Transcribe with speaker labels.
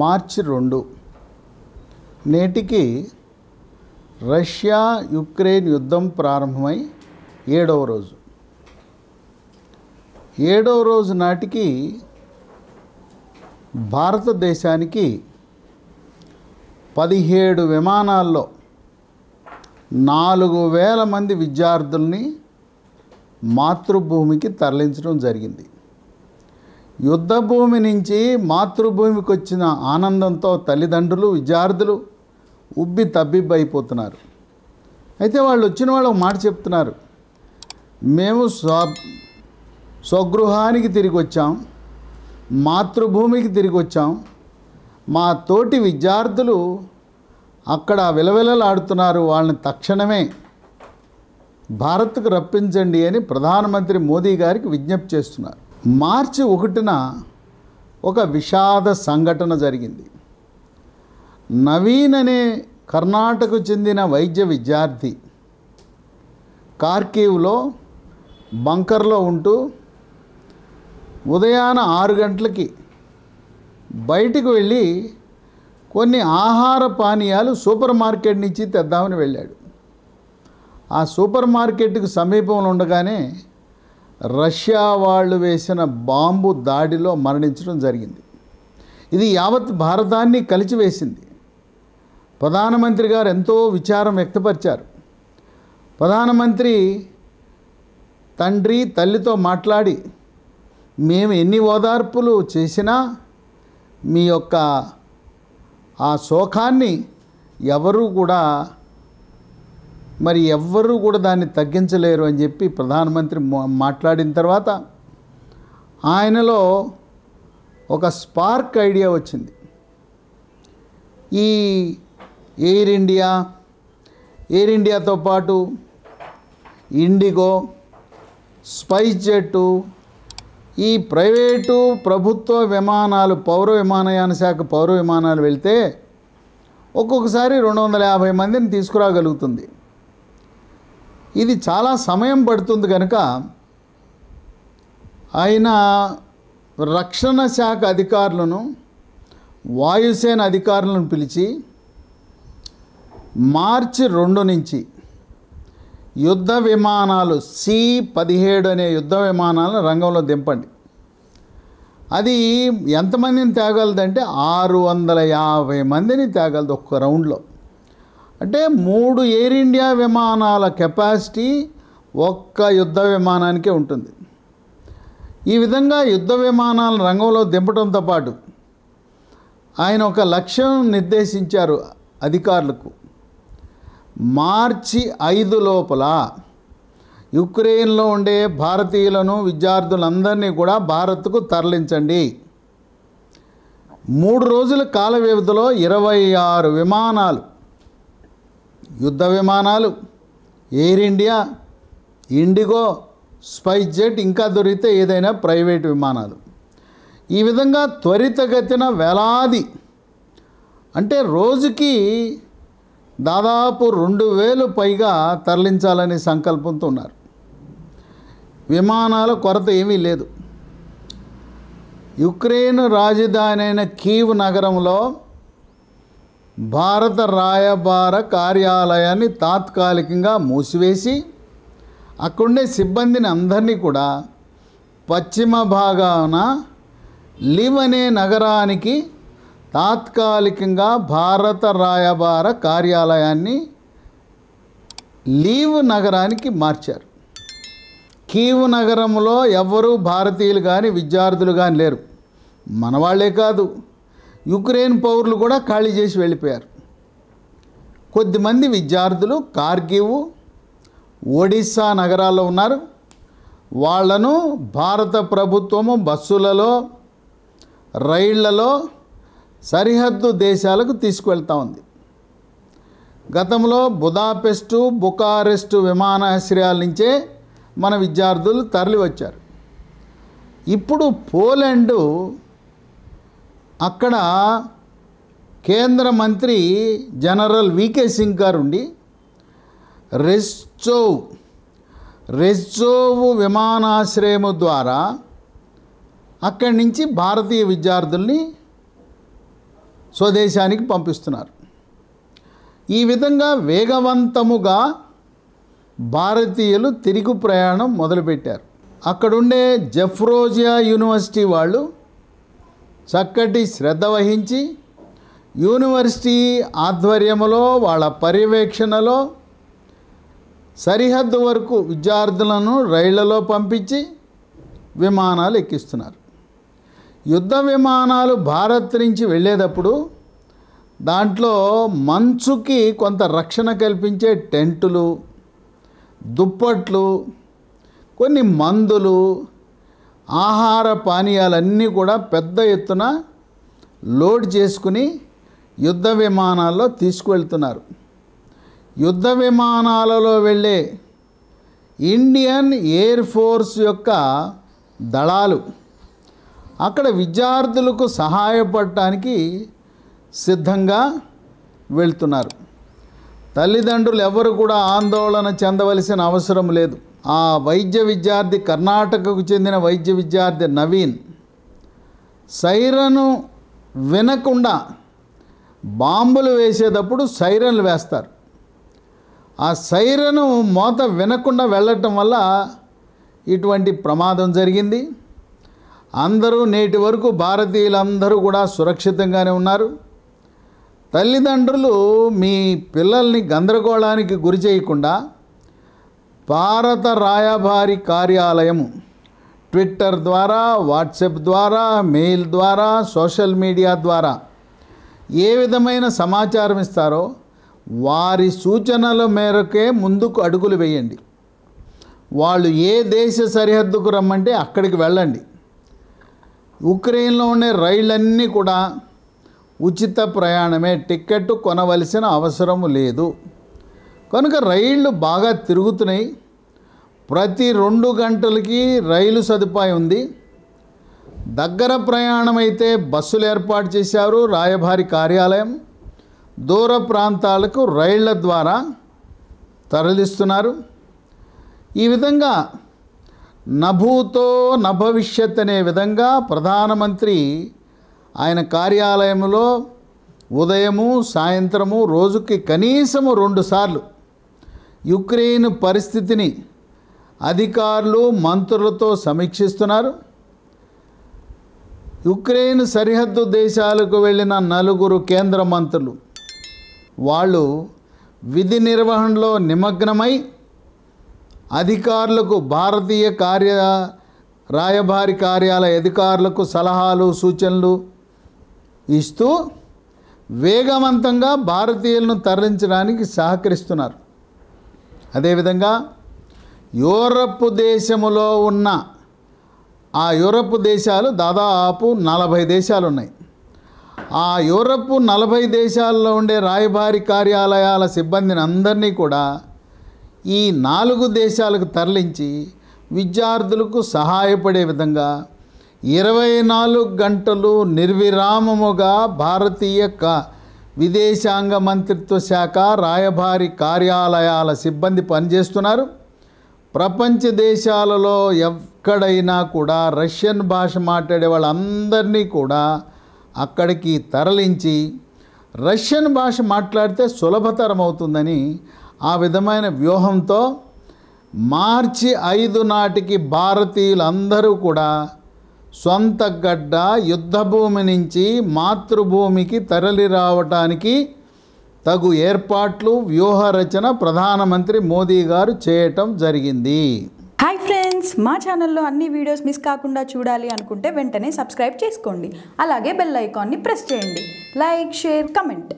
Speaker 1: మార్చి రెండు నేటికి Russia Ukraine యుద్ధం ప్రారంభమై ఏడవ రోజు ఏడవ రోజు నాటికి భారతదేశానికి పదిహేడు విమానాల్లో నాలుగు వేల మంది విద్యార్థుల్ని మాతృభూమికి తరలించడం జరిగింది యుద్ధభూమి నుంచి మాతృభూమికి వచ్చిన ఆనందంతో తల్లిదండ్రులు విద్యార్థులు ఉబ్బి తబ్బిబ్బైపోతున్నారు అయితే వాళ్ళు వచ్చిన వాళ్ళు ఒక మాట చెప్తున్నారు మేము స్వ స్వగృహానికి తిరిగి వచ్చాం మాతృభూమికి తిరిగి వచ్చాం మా తోటి విద్యార్థులు అక్కడ విలవిలలాడుతున్నారు వాళ్ళని తక్షణమే భారత్కు రప్పించండి అని ప్రధానమంత్రి మోదీ గారికి విజ్ఞప్తి చేస్తున్నారు మార్చి ఒకటిన ఒక విషాద సంఘటన జరిగింది నవీన్ అనే కర్ణాటకకు చెందిన వైద్య విద్యార్థి కార్కీవ్లో బంకర్లో ఉంటూ ఉదయాన ఆరు గంటలకి బయటకు వెళ్ళి కొన్ని ఆహార పానీయాలు సూపర్ మార్కెట్ నుంచి తెద్దామని వెళ్ళాడు ఆ సూపర్ మార్కెట్కు సమీపంలో ఉండగానే రష్యా వాళ్ళు వేసిన బాంబు దాడిలో మరణించడం జరిగింది ఇది యావత్ భారతాన్ని కలిచివేసింది ప్రధానమంత్రి గారు ఎంతో విచారం వ్యక్తపరిచారు ప్రధానమంత్రి తండ్రి తల్లితో మాట్లాడి మేము ఎన్ని ఓదార్పులు చేసినా మీ యొక్క ఆ శోకాన్ని ఎవరూ కూడా మరి ఎవ్వరూ కూడా దాన్ని తగ్గించలేరు అని చెప్పి ప్రధానమంత్రి మాట్లాడిన తర్వాత ఆయనలో ఒక స్పార్క్ ఐడియా వచ్చింది ఈ ఎయిర్ ఇండియా ఎయిర్ ఇండియాతో పాటు ఇండిగో స్పైస్ జెట్టు ఈ ప్రైవేటు ప్రభుత్వ విమానాలు పౌర విమానయాన శాఖ పౌర విమానాలు వెళ్తే ఒక్కొక్కసారి రెండు వందల యాభై మందిని తీసుకురాగలుగుతుంది ఇది చాలా సమయం పడుతుంది కనుక ఆయన రక్షణ శాఖ అధికారులను వాయుసేన అధికారులను పిలిచి మార్చి రెండు నుంచి యుద్ధ విమానాలు సి పదిహేడు అనే యుద్ధ విమానాలను రంగంలో దింపండి అది ఎంతమందిని తేగలదంటే ఆరు వందల యాభై మందిని తేగలదు ఒక్క రౌండ్లో అంటే మూడు ఎయిర్ ఇండియా విమానాల కెపాసిటీ ఒక్క యుద్ధ విమానానికే ఉంటుంది ఈ విధంగా యుద్ధ విమానాల రంగంలో దింపడంతో పాటు ఆయన ఒక లక్ష్యం నిర్దేశించారు అధికారులకు మార్చి ఐదు లోపల యుక్రెయిన్లో ఉండే భారతీయులను విద్యార్థులందరినీ కూడా భారత్కు తరలించండి మూడు రోజుల కాల వ్యవధిలో ఇరవై ఆరు విమానాలు యుద్ధ విమానాలు Air India IndiGo SpiceJet ఇంకా దొరికితే ఏదైనా ప్రైవేట్ విమానాలు ఈ విధంగా త్వరితగతిన వేలాది అంటే రోజుకి దాదాపు రెండు వేలు పైగా తరలించాలని సంకల్పంతో ఉన్నారు విమానాల కొరత ఏమీ లేదు యుక్రెయిన్ రాజధాని అయిన కీవ్ నగరంలో భారత రాయబార కార్యాలయాన్ని తాత్కాలికంగా మూసివేసి అక్కడుండే సిబ్బందిని అందరినీ కూడా పశ్చిమ భాగాన లివ్ అనే నగరానికి తాత్కాలికంగా భారత రాయబార కార్యాలయాన్ని లీవ్ నగరానికి మార్చారు కీవ్ నగరంలో ఎవ్వరూ భారతీయులు కానీ విద్యార్థులు కానీ లేరు మనవాళ్లే కాదు యుక్రెయిన్ పౌరులు కూడా ఖాళీ చేసి వెళ్ళిపోయారు కొద్దిమంది విద్యార్థులు కార్గివ్ ఒడిస్సా నగరాల్లో ఉన్నారు వాళ్లను భారత ప్రభుత్వము బస్సులలో రైళ్లలో సరిహద్దు దేశాలకు తీసుకువెళ్తా ఉంది గతంలో బుదాపెస్టు బుకారెస్టు విమానాశ్రయాల నుంచే మన విద్యార్థులు తరలివచ్చారు ఇప్పుడు పోలాండు అక్కడ కేంద్ర మంత్రి జనరల్ వికే సింగ్ గారు ఉండి రెస్చోవ్ రెస్చోవ్ విమానాశ్రయము ద్వారా అక్కడి నుంచి భారతీయ విద్యార్థుల్ని స్వదేశానికి పంపిస్తున్నారు ఈ విధంగా వేగవంతముగా భారతీయులు తిరుగు ప్రయాణం మొదలుపెట్టారు అక్కడుండే జఫ్రోజియా యూనివర్సిటీ వాళ్ళు చక్కటి శ్రద్ధ వహించి యూనివర్సిటీ ఆధ్వర్యములో వాళ్ళ పర్యవేక్షణలో సరిహద్దు వరకు విద్యార్థులను రైళ్లలో పంపించి విమానాలు ఎక్కిస్తున్నారు యుద్ధ విమానాలు భారత్ నుంచి వెళ్ళేటప్పుడు దాంట్లో మంచుకి కొంత రక్షణ కల్పించే టెంటులు దుప్పట్లు కొన్ని మందులు ఆహార పానీయాలన్నీ కూడా పెద్ద ఎత్తున లోడ్ చేసుకుని యుద్ధ విమానాల్లో తీసుకువెళ్తున్నారు యుద్ధ విమానాలలో వెళ్ళే ఇండియన్ ఎయిర్ ఫోర్స్ యొక్క దళాలు అక్కడ విద్యార్థులకు సహాయపడటానికి సిద్ధంగా వెళ్తున్నారు తల్లిదండ్రులు ఎవరు కూడా ఆందోళన చెందవలసిన అవసరం లేదు ఆ వైద్య విద్యార్థి కర్ణాటకకు చెందిన వైద్య విద్యార్థి నవీన్ సైరను వినకుండా బాంబులు వేసేటప్పుడు సైరన్లు వేస్తారు ఆ సైరను మోత వినకుండా వెళ్ళటం వల్ల ఇటువంటి ప్రమాదం జరిగింది అందరూ నేటి వరకు భారతీయులందరూ కూడా సురక్షితంగానే ఉన్నారు తల్లిదండ్రులు మీ పిల్లల్ని గందరగోళానికి గురి చేయకుండా భారత రాయభారి కార్యాలయం ట్విట్టర్ ద్వారా వాట్సాప్ ద్వారా మెయిల్ ద్వారా సోషల్ మీడియా ద్వారా ఏ విధమైన సమాచారం ఇస్తారో వారి సూచనల మేరకే ముందుకు అడుగులు వేయండి వాళ్ళు ఏ దేశ సరిహద్దుకు రమ్మంటే అక్కడికి వెళ్ళండి ఉక్రెయిన్లో ఉండే రైళ్ళన్నీ కూడా ఉచిత ప్రయాణమే టిక్కెట్ కొనవలసిన అవసరం లేదు కనుక రైళ్ళు బాగా తిరుగుతున్నాయి ప్రతి రెండు గంటలకి రైలు సదుపాయం ఉంది దగ్గర ప్రయాణం అయితే బస్సులు ఏర్పాటు చేశారు రాయభారి కార్యాలయం దూర ప్రాంతాలకు రైళ్ల ద్వారా తరలిస్తున్నారు ఈ విధంగా నభూతో నభవిష్యత్ అనే విధంగా ప్రధానమంత్రి ఆయన కార్యాలయంలో ఉదయము సాయంత్రము రోజుకి కనీసము రెండుసార్లు యుక్రెయిన్ పరిస్థితిని అధికారులు మంత్రులతో సమీక్షిస్తున్నారు యుక్రెయిన్ సరిహద్దు దేశాలకు వెళ్ళిన నలుగురు కేంద్ర మంత్రులు వాళ్ళు విధి నిర్వహణలో నిమగ్నమై అధికారులకు భారతీయ కార్య రాయబారి కార్యాలయ అధికారులకు సలహాలు సూచనలు ఇస్తూ వేగవంతంగా భారతీయులను తరలించడానికి సహకరిస్తున్నారు అదేవిధంగా యూరప్ దేశములో ఉన్న ఆ యూరప్ దేశాలు దాదాపు నలభై దేశాలు ఉన్నాయి ఆ యూరప్ నలభై దేశాల్లో ఉండే రాయబారి కార్యాలయాల సిబ్బందిని అందరినీ కూడా ఈ నాలుగు దేశాలకు తరలించి విద్యార్థులకు సహాయపడే విధంగా ఇరవై నాలుగు గంటలు నిర్విరామముగా భారతీయ కా విదేశాంగ మంత్రిత్వ శాఖ రాయభారి కార్యాలయాల సిబ్బంది పనిచేస్తున్నారు ప్రపంచ దేశాలలో ఎక్కడైనా కూడా రష్యన్ భాష మాట్లాడే వాళ్ళందరినీ కూడా అక్కడికి తరలించి రష్యన్ భాష మాట్లాడితే సులభతరం అవుతుందని ఆ విధమైన వ్యూహంతో మార్చి ఐదు నాటికి భారతీయులందరూ కూడా సొంత గడ్డ యుద్ధభూమి నుంచి మాతృభూమికి తరలి రావటానికి తగు ఏర్పాట్లు వ్యూహరచన ప్రధానమంత్రి మోదీ గారు చేయటం జరిగింది హాయ్ ఫ్రెండ్స్ మా ఛానల్లో అన్ని వీడియోస్ మిస్ కాకుండా చూడాలి అనుకుంటే వెంటనే సబ్స్క్రైబ్ చేసుకోండి అలాగే బెల్ ఐకాన్ని ప్రెస్ చేయండి లైక్ షేర్ కమెంట్